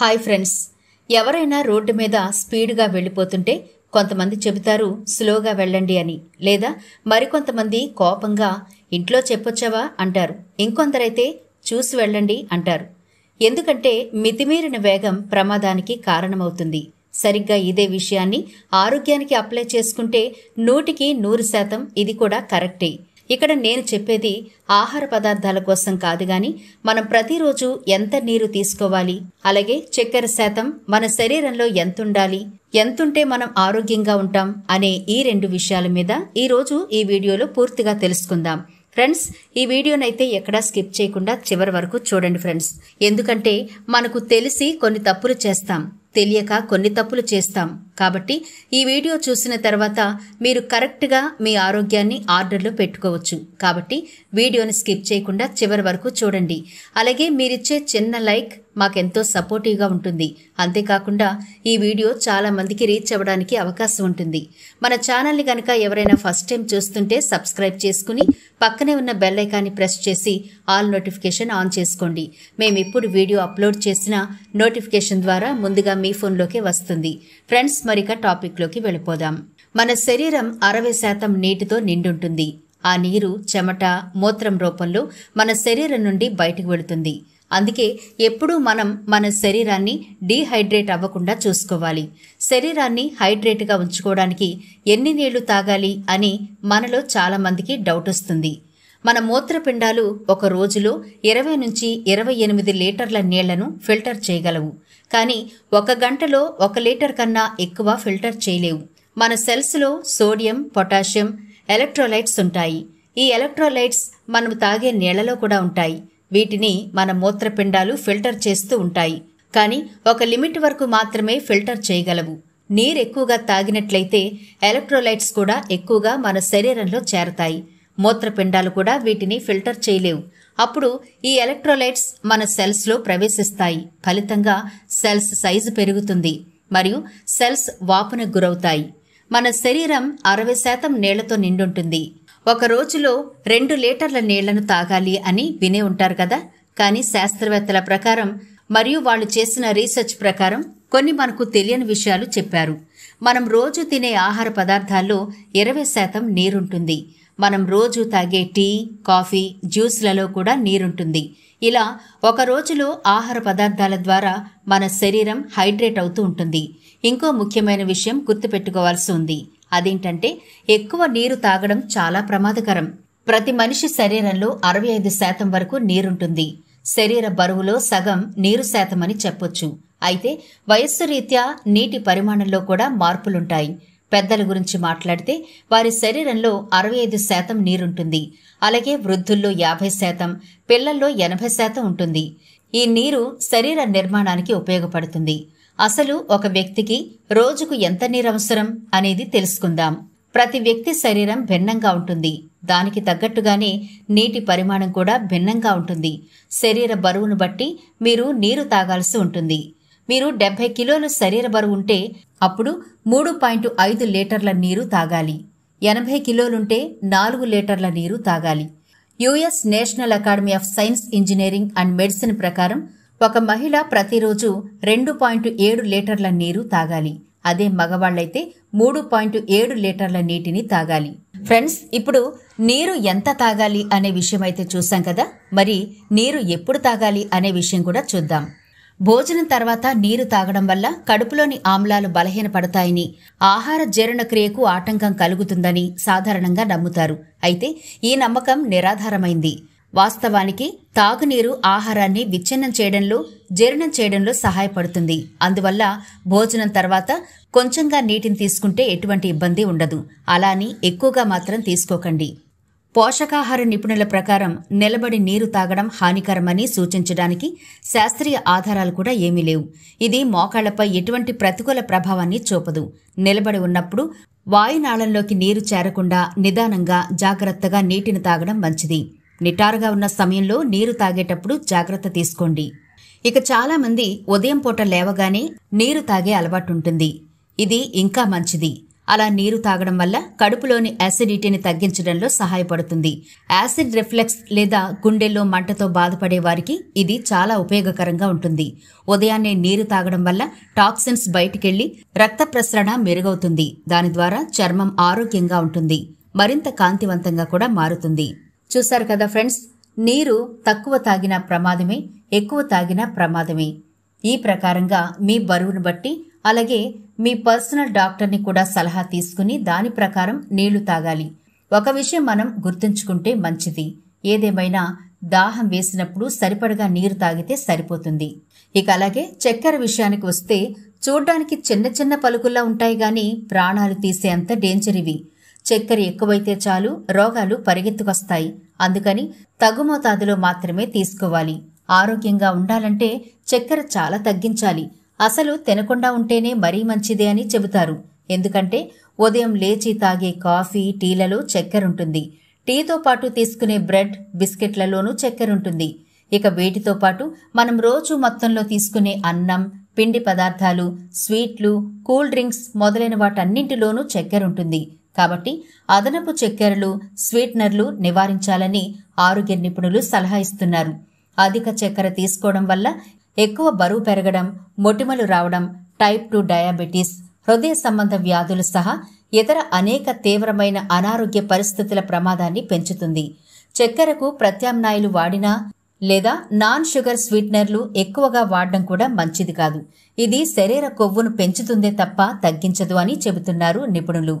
hi friends ఎవరైనా road మీద స్పీడ్గా వెళ్ళిపోతుంటే కొంతమంది చెబుతారు స్లోగా వెళ్ళండి అని లేదా మరికొంతమంది కోపంగా ఇంట్లో చెప్పొచ్చావా అంటారు ఇంకొందరైతే చూసి వెళ్ళండి అంటారు ఎందుకంటే మితిమీరిన వేగం ప్రమాదానికి కారణమవుతుంది సరిగ్గా ఇదే విషయాన్ని ఆరోగ్యానికి అప్లై చేసుకుంటే నూటికి నూరు శాతం ఇది కూడా కరెక్టే ఇక్కడ నేను చెప్పేది ఆహార పదార్థాల కోసం కాదు గాని మనం ప్రతిరోజు ఎంత నీరు తీసుకోవాలి అలాగే చక్కెర శాతం మన శరీరంలో ఎంతుండాలి ఎంతుంటే మనం ఆరోగ్యంగా ఉంటాం అనే ఈ రెండు విషయాల మీద ఈరోజు ఈ వీడియోలో పూర్తిగా తెలుసుకుందాం ఫ్రెండ్స్ ఈ వీడియోనైతే ఎక్కడా స్కిప్ చేయకుండా చివరి వరకు చూడండి ఫ్రెండ్స్ ఎందుకంటే మనకు తెలిసి కొన్ని తప్పులు చేస్తాం తెలియక కొన్ని తప్పులు చేస్తాం కాబట్టి ఈ వీడియో చూసిన తర్వాత మీరు కరెక్ట్గా మీ ఆరోగ్యాన్ని ఆర్డర్లో పెట్టుకోవచ్చు కాబట్టి వీడియోని స్కిప్ చేయకుండా చివరి వరకు చూడండి అలాగే మీరిచ్చే చిన్న లైక్ మాకెంతో సపోర్టివ్గా ఉంటుంది అంతేకాకుండా ఈ వీడియో చాలా మందికి రీచ్ అవ్వడానికి అవకాశం ఉంటుంది మన ఛానల్ని కనుక ఎవరైనా ఫస్ట్ టైం చూస్తుంటే సబ్స్క్రైబ్ చేసుకుని పక్కనే ఉన్న బెల్ ఐకాన్ని ప్రెస్ చేసి ఆల్ నోటిఫికేషన్ ఆన్ చేసుకోండి మేము ఇప్పుడు వీడియో అప్లోడ్ చేసిన నోటిఫికేషన్ ద్వారా ముందుగా మీ ఫోన్లోకే వస్తుంది ఫ్రెండ్స్ మరిక టాపిక్లోకి వెళ్ళిపోదాం మన శరీరం అరవై శాతం నీటితో నిండుంటుంది ఆ నీరు చెమట మూత్రం రూపంలో మన శరీరం నుండి బయటకు వెళుతుంది అందుకే ఎప్పుడూ మనం మన శరీరాన్ని డీహైడ్రేట్ అవ్వకుండా చూసుకోవాలి శరీరాన్ని హైడ్రేట్గా ఉంచుకోవడానికి ఎన్ని నీళ్లు తాగాలి అని మనలో చాలామందికి డౌట్ వస్తుంది మన మూత్రపిండాలు ఒక రోజులో ఇరవై నుంచి ఇరవై ఎనిమిది లీటర్ల నీళ్లను ఫిల్టర్ చేయగలవు కానీ ఒక గంటలో ఒక లీటర్ కన్నా ఎక్కువ ఫిల్టర్ చేయలేవు మన సెల్స్లో సోడియం పొటాషియం ఎలక్ట్రోలైట్స్ ఉంటాయి ఈ ఎలక్ట్రోలైట్స్ మనం తాగే నీళ్లలో కూడా ఉంటాయి వీటిని మన మూత్రపిండాలు ఫిల్టర్ చేస్తూ ఉంటాయి కానీ ఒక లిమిట్ వరకు మాత్రమే ఫిల్టర్ చేయగలవు నీరు ఎక్కువగా తాగినట్లయితే ఎలక్ట్రోలైట్స్ కూడా ఎక్కువగా మన శరీరంలో చేరతాయి మూత్రపిండాలు కూడా వీటిని ఫిల్టర్ చేయలేవు అప్పుడు ఈ ఎలక్ట్రోలైట్స్ మన సెల్స్లో ప్రవేశిస్తాయి ఫలితంగా సెల్స్ సైజు పెరుగుతుంది మరియు సెల్స్ వాపునకు గురవుతాయి మన శరీరం అరవై శాతం నీళ్లతో నిండుంటుంది ఒక రోజులో రెండు లీటర్ల నీళ్లను తాగాలి అని వినే ఉంటారు కదా కానీ శాస్త్రవేత్తల ప్రకారం మరియు వాళ్ళు చేసిన రీసెర్చ్ ప్రకారం కొన్ని మనకు తెలియని విషయాలు చెప్పారు మనం రోజు తినే ఆహార పదార్థాల్లో ఇరవై శాతం నీరుంటుంది మనం రోజు తాగే టీ కాఫీ జ్యూస్లలో కూడా నీరుంటుంది ఇలా ఒక రోజులో ఆహార పదార్థాల ద్వారా మన శరీరం హైడ్రేట్ అవుతూ ఉంటుంది ఇంకో ముఖ్యమైన విషయం గుర్తుపెట్టుకోవాల్సి ఉంది అదేంటంటే ఎక్కువ నీరు తాగడం చాలా ప్రమాదకరం ప్రతి మనిషి శరీరంలో అరవై ఐదు శాతం వరకు నీరుంటుంది శరీర బరువులో సగం నీరు శాతమని చెప్పొచ్చు అయితే వయస్సు రీత్యా నీటి పరిమాణంలో కూడా మార్పులుంటాయి పెద్దల గురించి మాట్లాడితే వారి శరీరంలో అరవై ఐదు శాతం నీరుంటుంది అలాగే వృద్ధుల్లో యాభై శాతం పిల్లల్లో ఎనభై శాతం ఉంటుంది ఈ నీరు శరీర నిర్మాణానికి ఉపయోగపడుతుంది అసలు ఒక వ్యక్తికి రోజుకు ఎంత నీరు అవసరం అనేది తెలుసుకుందాం ప్రతి వ్యక్తి శరీరం భిన్నంగా ఉంటుంది దానికి తగ్గట్టుగానే నీటి పరిమాణం కూడా భిన్నంగా ఉంటుంది శరీర బరువును బట్టి మీరు నీరు తాగాల్సి ఉంటుంది మీరు డెబ్బై కిలోలు శరీర బరువు ఉంటే అప్పుడు మూడు పాయింట్ ఐదు లీటర్ల నీరు తాగాలి ఎనభై కిలోలుంటే నాలుగు లీటర్ల నీరు తాగాలి US National Academy of Science Engineering and Medicine ప్రకారం ఒక మహిళ ప్రతిరోజు రెండు పాయింట్ ఏడు లీటర్ల నీరు తాగాలి అదే మగవాళ్ళైతే మూడు పాయింట్ ఏడు లీటర్ల నీటిని తాగాలి ఫ్రెండ్స్ ఇప్పుడు నీరు ఎంత తాగాలి అనే విషయం అయితే చూసాం కదా మరి నీరు ఎప్పుడు తాగాలి అనే విషయం కూడా చూద్దాం భోజనం తర్వాత నీరు తాగడం వల్ల కడుపులోని ఆమ్లాలు బలహీనపడతాయని ఆహార జీర్ణక్రియకు ఆటంకం కలుగుతుందని సాధారణంగా నమ్ముతారు అయితే ఈ నమ్మకం నిరాధారమైంది వాస్తవానికి తాగునీరు ఆహారాన్ని విచ్ఛిన్నం చేయడంలో జీర్ణం చేయడంలో సహాయపడుతుంది అందువల్ల భోజనం తర్వాత కొంచెంగా నీటిని తీసుకుంటే ఎటువంటి ఇబ్బంది ఉండదు అని ఎక్కువగా మాత్రం తీసుకోకండి పోషకాహార నిపుణుల ప్రకారం నిలబడి నీరు తాగడం హానికరమని సూచించడానికి శాస్త్రీయ ఆధారాలు కూడా ఏమీ లేవు ఇది మోకాళ్లపై ఎటువంటి ప్రతికూల ప్రభావాన్ని చూపదు నిలబడి ఉన్నప్పుడు వాయునాళంలోకి నీరు చేరకుండా నిదానంగా జాగ్రత్తగా నీటిని తాగడం మంచిది నిటారుగా ఉన్న సమయంలో నీరు తాగేటప్పుడు జాగ్రత్త తీసుకోండి ఇక చాలామంది ఉదయం పూట లేవగానే నీరు తాగే అలవాటుంటుంది ఇది ఇంకా మంచిది అలా నీరు తాగడం వల్ల కడుపులోని యాసిడిటీని తగ్గించడంలో సహాయపడుతుంది యాసిడ్ రిఫ్లెక్స్ లేదా గుండెల్లో మంటతో బాధపడే వారికి ఇది చాలా ఉపయోగకరంగా ఉంటుంది ఉదయాన్నే నీరు తాగడం వల్ల టాక్సిన్స్ బయటికెళ్లి రక్త ప్రసరణ మెరుగవుతుంది దాని ద్వారా చర్మం ఆరోగ్యంగా ఉంటుంది మరింత కాంతివంతంగా కూడా మారుతుంది చూశారు కదా ఫ్రెండ్స్ నీరు తక్కువ తాగిన ప్రమాదమే ఎక్కువ తాగిన ప్రమాదమే ఈ ప్రకారంగా మీ బరువును బట్టి అలాగే మీ పర్సనల్ డాక్టర్ని కూడా సలహా తీసుకుని దాని ప్రకారం నీళ్లు తాగాలి ఒక విషయం మనం గుర్తుంచుకుంటే మంచిది ఏదేమైనా దాహం వేసినప్పుడు సరిపడగా నీరు తాగితే సరిపోతుంది ఇక అలాగే చక్కెర విషయానికి వస్తే చూడ్డానికి చిన్న చిన్న పలుకుల్లా ఉంటాయి గాని ప్రాణాలు తీసే అంత డేంజర్ ఇవి చక్కెర ఎక్కువైతే చాలు రోగాలు పరిగెత్తుకొస్తాయి అందుకని తగు మోతాదులో మాత్రమే తీసుకోవాలి ఆరోగ్యంగా ఉండాలంటే చక్కెర చాలా తగ్గించాలి అసలు తినకుండా ఉంటేనే మరీ మంచిదే అని చెబుతారు ఎందుకంటే ఉదయం లేచి తాగే కాఫీ టీలలో చక్కెరుంటుంది టీతో పాటు తీసుకునే బ్రెడ్ బిస్కెట్లలోనూ చక్కెరుంటుంది ఇక వీటితో పాటు మనం రోజు మొత్తంలో తీసుకునే అన్నం పిండి పదార్థాలు స్వీట్లు కూల్ డ్రింక్స్ మొదలైన వాటన్నింటిలోనూ చక్కెరుంటుంది కాబట్టి అదనపు చక్కెరలు స్వీట్నర్లు నివారించాలని ఆరోగ్య నిపుణులు సలహా ఇస్తున్నారు అధిక చక్కెర తీసుకోవడం వల్ల ఎక్కువ బరువు పెరగడం మొటిమలు రావడం టైప్ టూ డయాబెటీస్ హృదయ సంబంధ వ్యాధులు సహా ఇతర అనేక తీవ్రమైన అనారోగ్య పరిస్థితుల ప్రమాదాన్ని పెంచుతుంది చక్కెరకు ప్రత్యామ్నాయాలు వాడినా లేదా నాన్ షుగర్ స్వీట్నర్లు ఎక్కువగా వాడడం కూడా మంచిది కాదు ఇది శరీర కొవ్వును పెంచుతుందే తప్ప తగ్గించదు అని చెబుతున్నారు నిపుణులు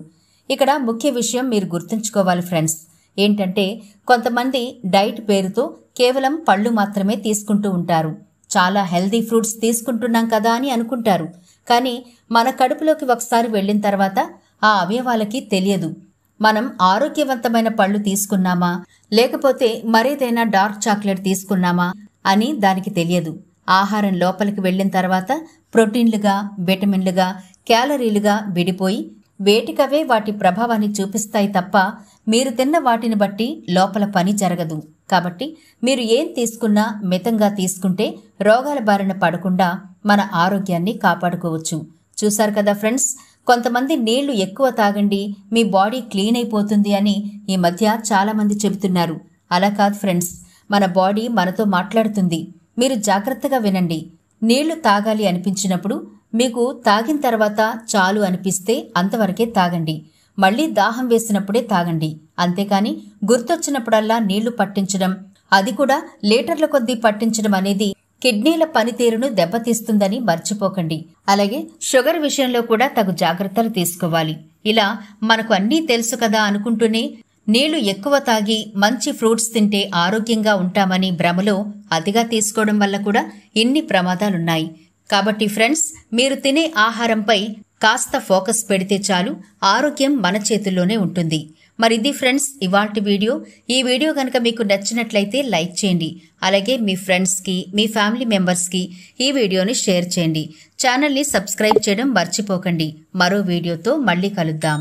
ఇక్కడ ముఖ్య విషయం మీరు గుర్తుంచుకోవాలి ఫ్రెండ్స్ ఏంటంటే కొంతమంది డైట్ పేరుతో కేవలం పళ్ళు మాత్రమే తీసుకుంటూ ఉంటారు చాలా హెల్దీ ఫ్రూట్స్ తీసుకుంటున్నాం కదా అని అనుకుంటారు కానీ మన కడుపులోకి ఒకసారి వెళ్ళిన తర్వాత ఆ అవయవాలకి తెలియదు మనం ఆరోగ్యవంతమైన పళ్ళు తీసుకున్నామా లేకపోతే మరేదైనా డార్క్ చాక్లెట్ తీసుకున్నామా అని దానికి తెలియదు ఆహారం లోపలికి వెళ్ళిన తర్వాత ప్రోటీన్లుగా విటమిన్లుగా క్యాలరీలుగా విడిపోయి వేటికవే వాటి ప్రభావాన్ని చూపిస్తాయి తప్ప మీరు తిన్న వాటిని బట్టి లోపల పని జరగదు కాబట్టి మీరు ఏం తీసుకున్నా మితంగా తీసుకుంటే రోగాల బారిన పడకుండా మన ఆరోగ్యాన్ని కాపాడుకోవచ్చు చూశారు కదా ఫ్రెండ్స్ కొంతమంది నీళ్లు ఎక్కువ తాగండి మీ బాడీ క్లీన్ అయిపోతుంది అని ఈ మధ్య చాలామంది చెబుతున్నారు అలా కాదు ఫ్రెండ్స్ మన బాడీ మనతో మాట్లాడుతుంది మీరు జాగ్రత్తగా వినండి నీళ్లు తాగాలి అనిపించినప్పుడు మీకు తాగిన తర్వాత చాలు అనిపిస్తే అంతవరకే తాగండి మళ్లీ దాహం వేసినప్పుడే తాగండి అంతేకాని గుర్తొచ్చినప్పుడల్లా నీళ్లు పట్టించడం అది కూడా లీటర్ల కొద్దీ పట్టించడం అనేది కిడ్నీల పనితీరును దెబ్బతీస్తుందని మర్చిపోకండి అలాగే షుగర్ విషయంలో కూడా తగు జాగ్రత్తలు తీసుకోవాలి ఇలా మనకు అన్నీ తెలుసు కదా అనుకుంటూనే నీళ్లు ఎక్కువ తాగి మంచి ఫ్రూట్స్ తింటే ఆరోగ్యంగా ఉంటామని భ్రమలో అతిగా తీసుకోవడం వల్ల కూడా ఇన్ని ప్రమాదాలున్నాయి కాబట్టి ఫ్రెండ్స్ మీరు తినే ఆహారంపై కాస్త ఫోకస్ పెడితే చాలు ఆరోగ్యం మన చేతుల్లోనే ఉంటుంది మరి ఇది ఫ్రెండ్స్ ఇవాల్టి వీడియో ఈ వీడియో కనుక మీకు నచ్చినట్లయితే లైక్ చేయండి అలాగే మీ ఫ్రెండ్స్కి మీ ఫ్యామిలీ మెంబర్స్కి ఈ వీడియోని షేర్ చేయండి ఛానల్ని సబ్స్క్రైబ్ చేయడం మర్చిపోకండి మరో వీడియోతో మళ్ళీ కలుద్దాం